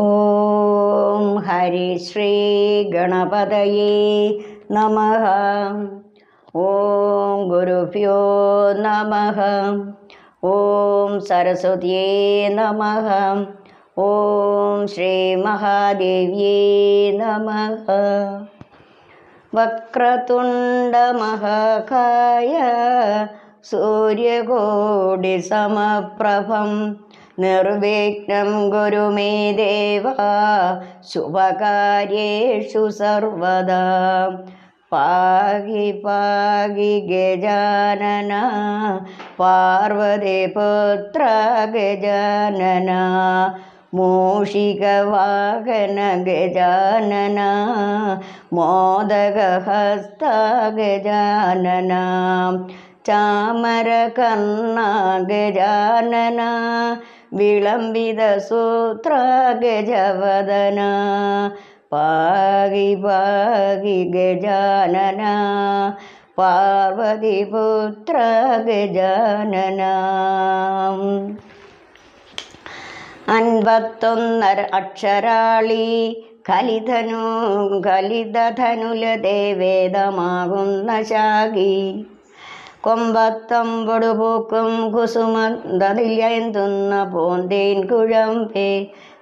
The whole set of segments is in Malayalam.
ॐ हरिश्रीगणपतये नमः ॐ गुरुभ्यो नमः ॐ सरस्वत्ये नमः ॐ श्रीमहादेव्ये नमः वक्रतुण्डमहाकाय सूर्यगोडिसमप्रभम् निर्विघ्नं मे देव शुभकार्येषु सर्वदा पाहि पाहि गजानन पार्वतीपुत्र गजानन गजानना गजानन मोदकहस्त गजानन चामरकर्ण गजानना വിളംബിത സൂത്രഗജവദന പാകി പാകി ഗജാനന പാർവതി പുത്ര ഗജാനന അൻപത്തൊന്നര അക്ഷരാളി കലിധനു കലിതധനുല ദേവേദമാകുന്ന ശാഖി കൊമ്പത്തമ്പടുപൂക്കും പൂക്കും കുസുമന്തതിലയന്തുന്ന പൂന്തേൻ കുഴമ്പേ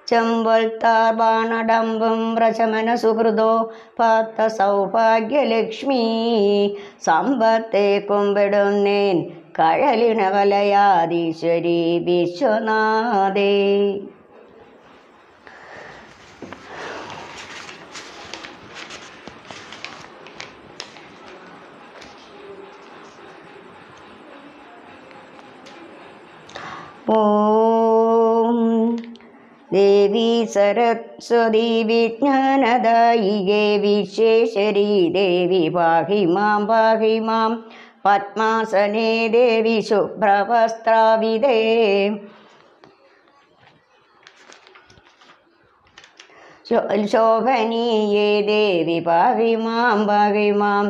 ചെമ്പൊൽത്താർബാണടമ്പും പ്രശമന സുഹൃതോ പാത്ത സൗഭാഗ്യലക്ഷ്മി സമ്പത്തെ കൊമ്പിടുന്നേൻ കഴലിണവലയാദീശ്വരി വിശ്വനാഥേ ॐ देवी सरस्वदेवि ज्ञानदायि विशेषरी देवि पाहि मां पाहि मां पद्मासने देवि शुभ्रवस्त्राविदेशोभनी शोभनीये देवि पाहि मां पाहि मां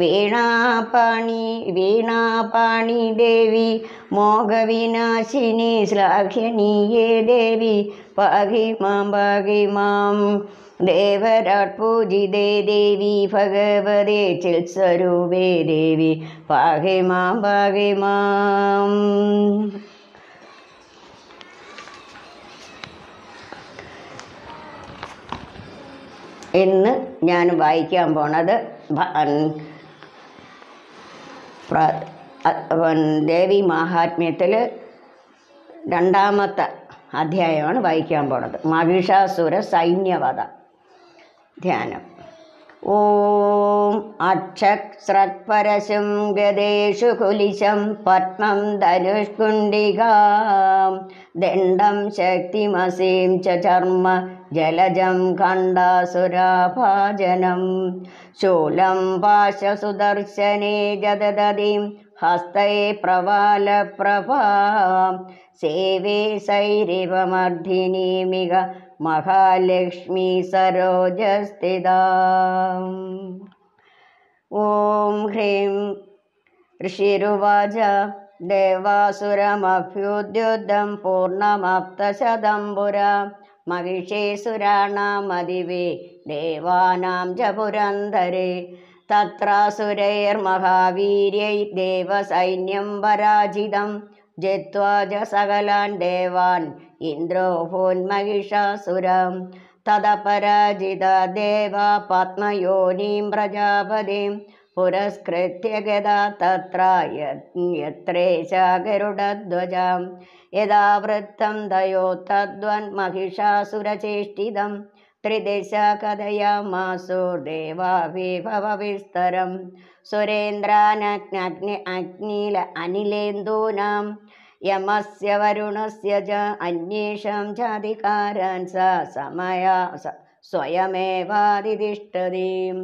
വീണാപാണി വീണാപാണി ദേവി മോഹവിനാശിനി ശ്ലാഘനീയേ ദേവി പാകി മാം പാകി മാം ദേവരാട്പൂജിതേ ദേവി ഭഗവതേ ചിത്സ്വരൂപേ ദേവി പാകി മാം പാകി മാം ഞാൻ വായിക്കാൻ പോണത് ദേവി മാഹാത്മ്യത്തിൽ രണ്ടാമത്തെ അധ്യായമാണ് വായിക്കാൻ പോണത് മഹിഷാസുര സൈന്യവധ ധ്യാനം ഓം അക്ഷക്സ്രത്പരശും ഗതേഷു കുലിശം പത്മം ധനുഷ്കുണ്ഡികാം ദണ്ഡം ശക്തിമസീം ച ചർമ്മ ജലജം ഖണ്ഡാസുരാഭാജനം ശൂലം പാശസുദർശനേ ജദദതിം ഹസ്തൈ പ്രവാലപ്രഭാ സേവേ സൈരിവമർദ്ധിനീമിക മഹാലക്ഷ്മി സരോജസ്ഥിത ഓം ഹ്രീം ഋഷിരുവാച देवासुरमभ्युद्युद्धं पूर्णमाप्तशदम्बुरा महिषे सुराणां देवानां च पुरन्दरे तत्रासुरैर्महावीर्यै देवसैन्यं पराजितं जित्वा च सकलान् देवान् तदपराजिता देवा पाद्मयोनिं प्रजापतिं പുരസ്കൃത്യ ഗതാ തത്ര യത്രേശാഗരുഡധ്വജാം യഥാ വൃത്തം തയോ തദ്വന്മഹിഷാസുരചേഷ്ടിതം ത്രിദിശ കഥയാമാസുർദേവാഭിഭവവിസ്തരം സുരേന്ദ്രാനഗ്നഗ്നി അഗ്നില അനിലേന്ദൂനാം യമസ്യ വരുണസ്യ ച അന്വേഷാം ചാധികാരാൻ സ സമയ സ്വയമേവാതിതിഷ്ടതീം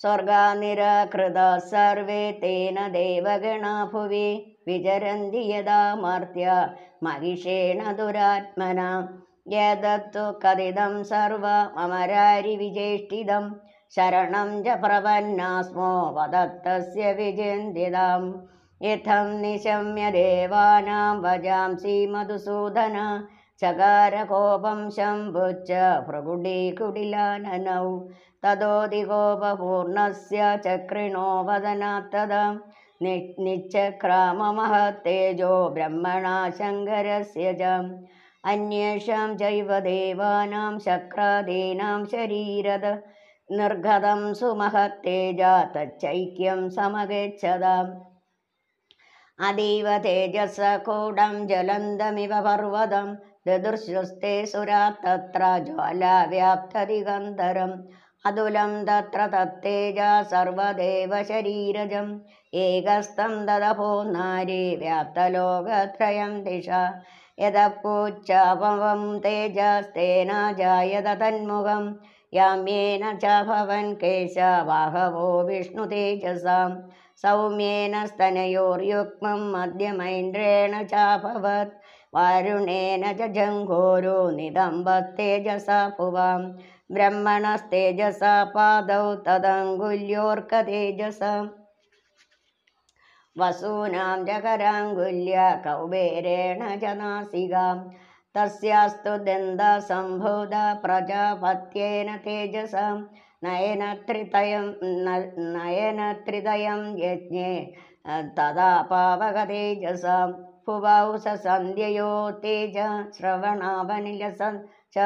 സ്വർഗാനിരാകൃതാ സർവേ തേന ദേവഗണാഭുവി വിചരന്തി യഥാമർത്യ മഹിഷേണ ദുരാത്മന യദത്തു കഥിതം സർവ അമരാരി വിജേഷ്ഠിതം ശരണം ച പ്രപന്നാസ്മോ വദത്തസ്യ വിചിന്തിതം യഥം നിശമ്യ ദേവാനാം വജാംസി മധുസൂദന ചകാരകോപം ശംഭുച്ച ഭ്രകുടീകുടിലാനനൗ തതോതികോപപൂർണസ്യ ചക്രിണോപതനാത്തതാം നിച്ചക്രാമമഹത്തേജോ ബ്രഹ്മണാ ശങ്കരസ്യ ച അന്യേഷാം ചൈവ ദേവാനാം ശക്രാദീനാം ശരീരത നിർഗതം സുമഹത്തേജ തച്ചൈക്യം സമഗച്ഛതാം അതീവ തേജസ കൂടം ജലന്തമിവ പർവ്വതം ദദൃശ്യസ്തേ സുരാ തത്ര ജ്വാലാവ്യാപ്തദിഗന്ധരം അതുലം തത്ര തത്തേജ സർവദേവശരീരജം ഏകസ്തം തതപോ നാരി വ്യാപ്തലോകത്രയം ദിശ യതക്കൂച്ചാപവം തേജസ്തേന ജായത തന്മുഖം യാമ്യേന ച ഭവൻ കേശവാഹവോ വിഷ്ണു തേജസാം സൗമ്യേന സ്തനയോർയുഗ്മം മധ്യമൈന്ദ്രേണ ചാഭവത് വാരുണേന ജംഘോരോ നിദംബത്തേജസ പുവാം ബ്രഹ്മണസ്തേജസ പാദൗ തദങ്കുല്യോർക്ക തേജസ വസൂനാം ജകരാങ്കുല്യ കൗബേരേണ ജനാസികാം തസ്യാസ്തു ദന്തസംഭൂത പ്രജാപത്യേന തേജസ നയനത്രിതയം നയനത്രിതയം യജ്ഞേ തഥാ പാവക पुवौस सन्ध्ययो श्रवणावनिलसं च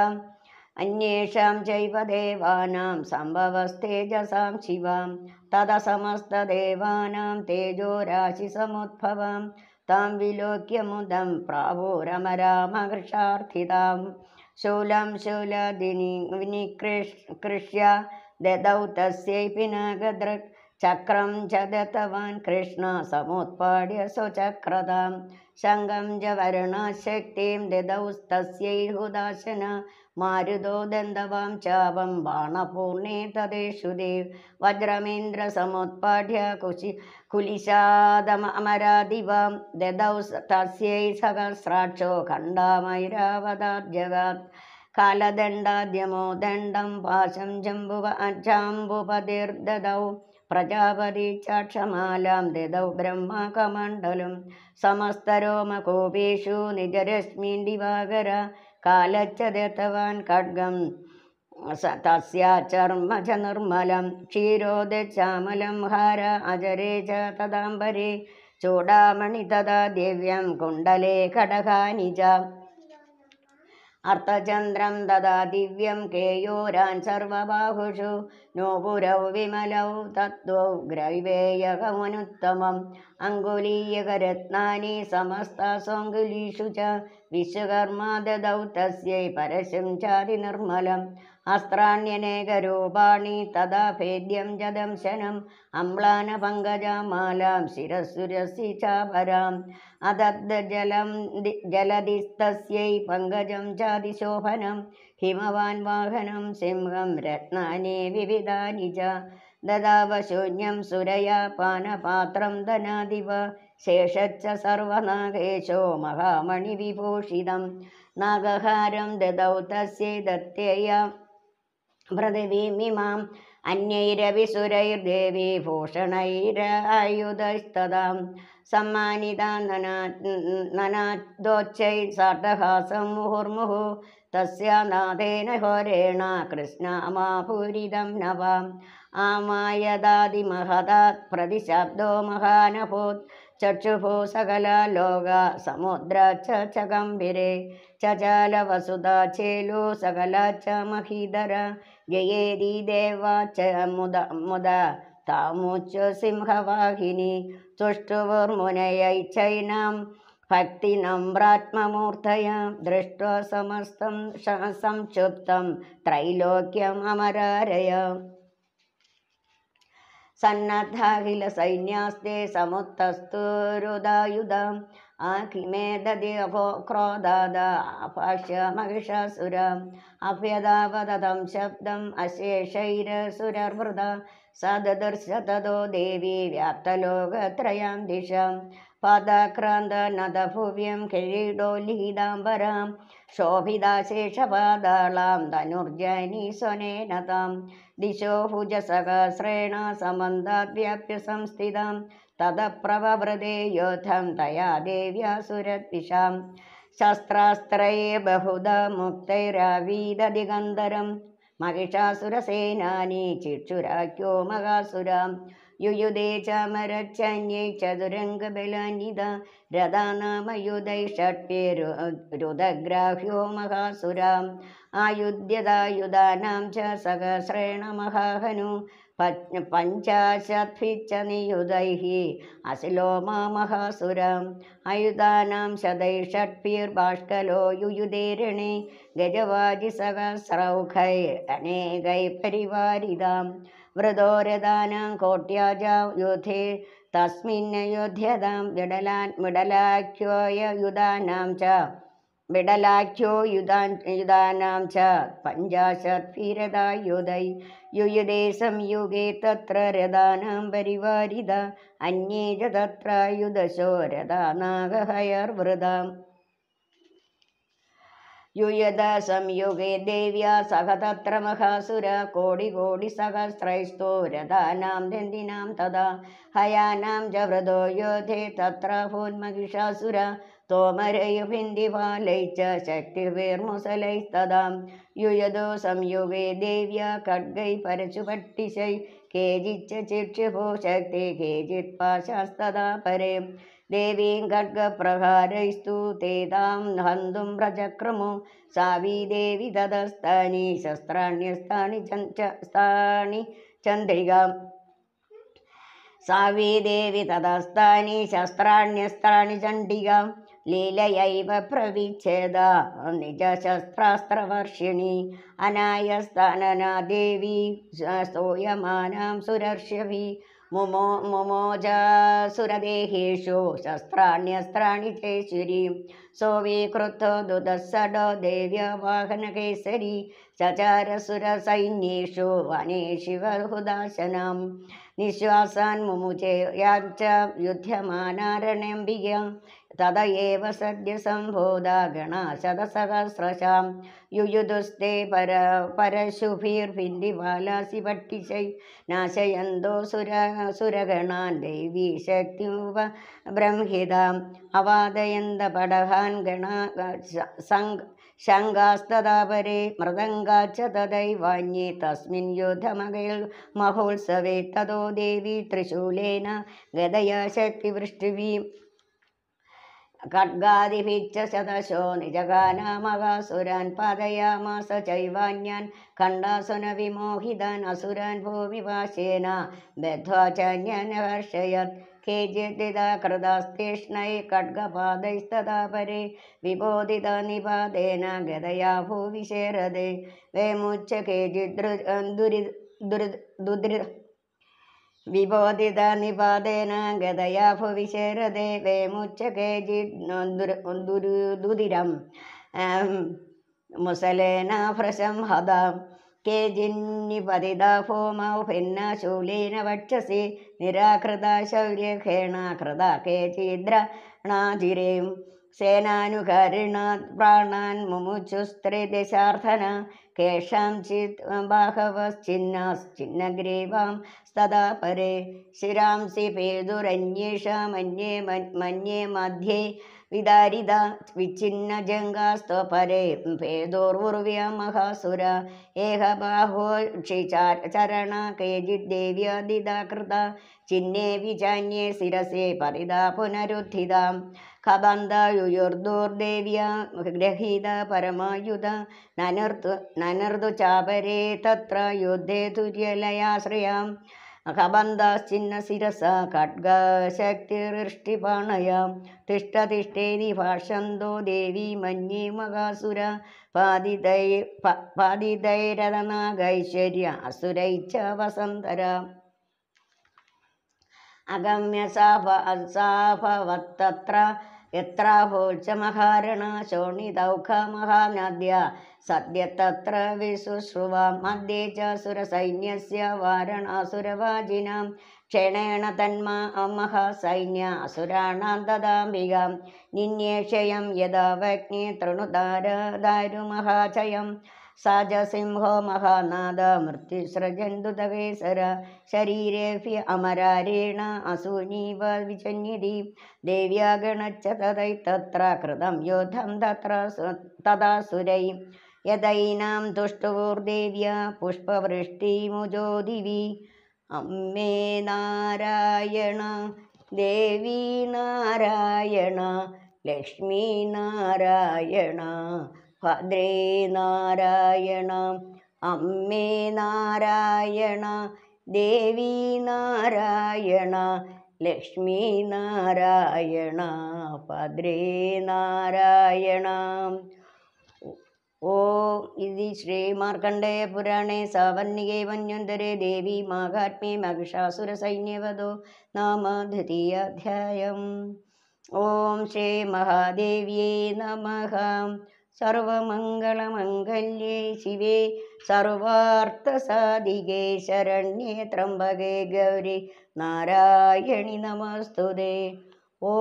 अन्येषां चैव देवानां सम्भवस्तेजसां शिवां तदसमस्तदेवानां राशिसमुद्भवं तां विलोक्य मुदं प्रावो रमरामाकृषार्थितां शूलं शूलदिनिकृष् कृष्य ददौ तस्यैपि नगदृक् चक्रं च दत्तवान् कृष्णा समुत्पाड्य स्वचक्रताम् ശംഖം ജ വരണശക്തിം ദദൗസ്തസ്യൈഹുദാശന മാരുതോ ദന്തവാം ചാപം ബാണപൂർണേ തദേശു വജ്രമേന്ദ്ര വജ്രമേന്ദ്രസമുത്പാഠ്യ കുശി കുലിശാദമരാധിവാം ദദൗ തസ്യൈ സഹസ്രാക്ഷോ ഖണ്ഡാമൈരാവതാബ്ജഗാത് കാലദണ്ഡാദ്യമോ ദണ്ഡം പാശം ജംബുവ അജാംബുപതിർദദൗ പ്രജാപതിച്ചക്ഷമാലാം ദിതൗ ബ്രഹ്മകമണ്ഡലം സമസ്തരോമകോപേഷു നിജരശ്മീൻ ദിവാകര കാലച്ചതെത്തവാൻ ഖഡ്ഗം തസ്യാചർമ്മജ നിർമ്മലം ക്ഷീരോദശാമലം ഹാര അജരേ ച തദാംബരേ ചൂടാമണി തദാ ദിവ്യം കുണ്ടലേ ഘടകാനിജാം അർത്ഥചന്ദ്രം തഥാ ദിവ്യം കേയോരാൻ സർവബാഹുഷു നോപുരൗ വിമലൗ തത്വ ഗ്രൈവേയകമുനുത്തമം അങ്കുലീയകരത്നാനി സമസ്തസോങ്കുലീഷു ച വിശ്വകർമാ ദദൗ തസ്യൈ പരശം ചാതി നിർമ്മലം അസ്ത്രാണ്യനേകരൂപാണി തഥാ ഭേദ്യം ജദംശനം അമ്ലാന പങ്കജമാലാം ശിരസുരസി ചാപരാം അതദ്ജലം ജലധിസ്തസ്യൈ പങ്കജം ചാതിശോഭനം ഹിമവാൻ വാഹനം സിംഹം രത്നാനി വിവിധാനി ച ദദാവശൂന്യം സുരയാ പാനപാത്രം ധനാദിവ ശേഷച്ച സർവനാഗേശോ മഹാമണിവിഭൂഷിതം നാഗഹാരം ദദൗ തസ്യൈ ദത്തേയാം പൃഥിവീമിമാം അന്യൈരവിസുരൈർദേവീ ഭൂഷണൈരായുധസ്തതാം സമ്മാനിതാ നനാദോച്ചൈ സാട്ടഹാസം മുഹുർമുഹു തസ്യാനാഥേന ഹോരേണ കൃഷ്ണമാപൂരിതം നവാം ആമായദാതിമഹതാത് പ്രതിശബ്ദോ മഹാനഭൂത് ചക്ഷുഭൂ സകല ലോക സമുദ്ര ച ഗംഭീരേ ചാല വസുത ചേലോ സകല ച മഹീധര जय जय च मुदा मुदा तां सिंहवाहिनी चष्टवर मुनेयै भक्तिनं समस्तं संक्षुप्तं त्रैलोक्यमरारय अमरारय सन्नद्धः सैन्यास्ते അഗ്നേദതി അപോ ക്രോധാത അഭാഷ്യ മഹിഷാസുര അഭ്യതാപതം ശബ്ദം അശേഷൈരസുരമൃത സദദർശതോ ദേവി വ്യാപ്തലോകത്രയാം ദിശാം പാദാക്രാന്തനദഭുവ്യം കിരീടോലീതാംബരാം ശോഭിതാശേഷപാദാളാം ധനുർജനി സ്വനേനതാം ദിശോ ഭുജസഹസ്രേണ സമന്താദ്വ്യാപ്യ സംസ്ഥിതാം തതപ്രവവൃതേ യോധം തയാ ദേവ്യാ സുരദ്വിഷാം ശസ്ത്രാസ്ത്രൈ ബഹുത മുക്തൈരാവീതദിഗന്ധരം महिषासुरसेनानी चिक्षुराख्यो युयुधे चामरचन्ये चतुरङ्गबलान्वित रथानामयुधै षट्पे रुदग्राह्यो महासुराम् आयुध्यदायुधानां च सहस्रेण महाहनु पञ्चाशद्भिच्च नियुधैः असिलो मा महासुराम् अयुधानां शदै षट्भिर्बाष्कलो युयुधेरणे गजवाजिसहस्रौघैरनेकैः परिवारिदाम् വൃതോരദാനം കോട്യാജാം യുധി തസ്മിന്ന യുധ്യതാം വിടലാൻ മിടലാഖ്യോയ യുധാനാം ച വിടലാഖ്യോ യുധാൻ യുധാനാം ച പഞ്ചാശത്ഭീരതായുധൈ യുയുധേ സംയുഗേ തത്ര രഥാനാം പരിവാരിത അന്യേജ തത്രായുധശോ രഥാനാഗഹയർവൃതാം യുയദസംയുഗേ ദേവ്യ ദേവ്യാ സഹതത്ര മഹാസുര കോടി സഹസ്രൈസ്തോ രഥാനാം ദന്തിനാം തഥാ ഹയാനാം ജവ്രതോ യോധേ തത്ര ഭൂന്മഹിഷാസുര ച ശക്തിർവേർമുസലൈസ്തദാം യുയതോ സംയുഗേ ദേവ്യ ഖഡ്ഗൈ പരശുപട്ടിശൈ കേജിച്ച ചിക്ഷിഭോ ശക്തി കേജിത് പാശാസ്തദാ പരേ ദേവീം ഖഡ്ഗപ്രഹാരൈസ്തു തേതാം ഹന്തും പ്രചക്രമു സാവി ദേവി തതസ്താനി ശസ്ത്രാണ്യസ്താനി ചാണി ചന്ദ്രികാം സാവി ദേവി തതസ്താനി ശസ്ത്രാണ്യസ്താനി ചണ്ഡികാം ലീലയൈവ പ്രവിച്ഛേദ നിജശസ്ത്രാസ്ത്രവർഷിണി അനായസ്താനനാ ദേവി സോയമാനാം സുരർഷവി മുമോ മുമോജാസുരദേഹേഷു ശസ്ത്രാണ്യസ്ത്രാണി ചേശ്വരീം സോവീകൃത്തോ ദുതസ്സഡോ ദേവ്യവാഹനകേസരി ചചാരസുരസൈന്യേഷു വനേ ശിവഹുദാശനം നിശ്വാസാൻ മുമുചേയാൻ ച തതയേവ തത ഏവ സദ്യസംബോധ ഗണാശതസഹസ്രശാം യുയുദുസ്തേ പര പരശുഭിർഭിന്തി ബാലാസി പട്ടിശൈ നാശയന്തോ സുര സുരഗണാൻ ദേവീ ശക്തിമുപ ബ്രംഹിതാം അവാദയന്ത പടഹാൻ ഗണ സംഘ ശങ്കാസ്തതാപരെ മൃദംഗാച്ച തദൈവാന്യേ തസ്മിൻ യുദ്ധമകയിൽ മഹോത്സവേ തതോ ദേവി ത്രിശൂലേന ഗതയാ ശക്തിവൃഷ്ടിവീം ഖഡ്ഗാദിഭിച്ച ശതശോ നിജഗാനാമകാസുരാൻ പാതയാമാസ ചൈവാന്യാൻ ഖണ്ഡാസുന വിമോഹിതാൻ അസുരാൻ ഭൂമിവാശേന ബദ്ധ്വാചാന്യാൻ ഹർഷയത് केचिदिदा कृतास्तीक्ष्णै खड्गपादैस्तदा परे विबोधिता निपातेन गदया भूविशेरदे वेमुच्च केचिदृ दुरि दुरि दुदृ വിബോധിത നിപാതേന ഗതയാ ഭുവിശേരദേ വേമുച്ച കേജി ദുരുദുരം മുസലേന ഭ്രശം ഹതാം के जिन्निपतिता भौमौ भिन्ना शौलीन वक्षसि निराकृता शौर्यखेणाकृता के चिद्राजिरें सेनानुकरिणात् प्राणान्मुचुस्त्रिदिशार्धना केषाञ्चि बाघवश्चिन्नाश्चिह्नग्रीवां स्तदा परे शिरांसि पेदुरन्येषामन्ये मन्ये मध्ये വിദാരിത വിച്ഛിന്ന ജംഗാസ്ത്വപരേ മഹാസുര ഏഹ ബാഹോ ചരണ വിചാന്യേ ശിരസേ പരിത പുനരുദ്ധിതാം ഖബന്ധയുയുർദൂർദേവ്യ ഗൃഹീത പരമായുധ നനർത്തു നനർദു ചാപരേ തത്ര യുദ്ധേ തുര്യലയാശ്രയാം അഹബന്ധാശ്ചിന്ന ശിരസ ഖഡ്ഗശക്തിർഷ്ടിപാണയാം തിഷ്ഠ ഭാഷന്തോ ദേവി മഞ്ഞേ മഹാസുര പാതിതൈ പാതിതൈരനാഗൈശ്വര്യ അസുരൈച്ച വസന്തര അഗമ്യ സാഭ സാഭവത്തത്ര यत्राभो च महारणा शोणिदौखा महानाद्य सद्य तत्र मध्ये च सुरसैन्यस्य वारणासुरवाजिनाम् ക്ഷണേണ തന്മ മഹാസൈന്യ അസുരാണാം തദാംബികാം നിന്യേഷയം യഥാവഗ്നി തൃണുതാരദാരു മഹാചയം സാജസിംഹോ മഹാനാദ മൃത്യുസൃജന്തുതവേസര ശരീരേഭ്യ അമരാരേണ അസൂനീവ വിചന്യതി ദേവ്യാഗണച്ച തതൈ തത്ര കൃതം യോധം തത്ര തഥാ സുരൈ യഥൈനാം തുഷ്ടവോർദേവ്യ പുഷ്പവൃഷ്ടിമുജോ ദിവി അമ്മേ നാരായണ ദേവി നാരായണ ലക്ഷ്മി നാരായണ ഭദ്രേ നാരായണ അമ്മേ നാരായണ ദേവി നാരായണ ലക്ഷ്മി നാരായണ ഭദ്രേ നാരായണ ഓം ഇതി മാർക്കണ്ഡേയ പുരാണേ സാവർണികേ വന്യന്തരേ ദേവി മാഹാത്മ്യേ മഹിഷാസുര സൈന്യവതോ നാമ ദ്വിതീയാധ്യായം ഓം ശ്രീ മഹാദേവ്യേ നമഃ സർവമംഗളമംഗല്യേ ശിവേ സർവാർത്ഥസാധികേ ശരണ്യേ ത്രംബകേ ഗൗരി നാരായണി നമസ്തുതേ ഓ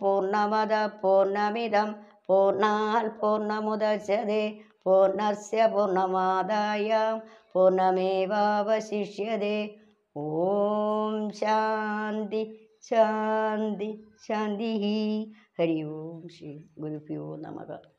പൂർണമദ പൂർണ്ണമിതം പൂർണാൽ പൂർണ്ണമുദശതേ പൂർണ്ണസ്യ പൂർണ്ണമാദായ പൂർണ്ണമേവാവശിഷ്യതേ ഓം ശാന്തി ശാന്തി ശാന്തി ഹരി ഓം ശ്രീ ഗുരുഭ്യോ നമക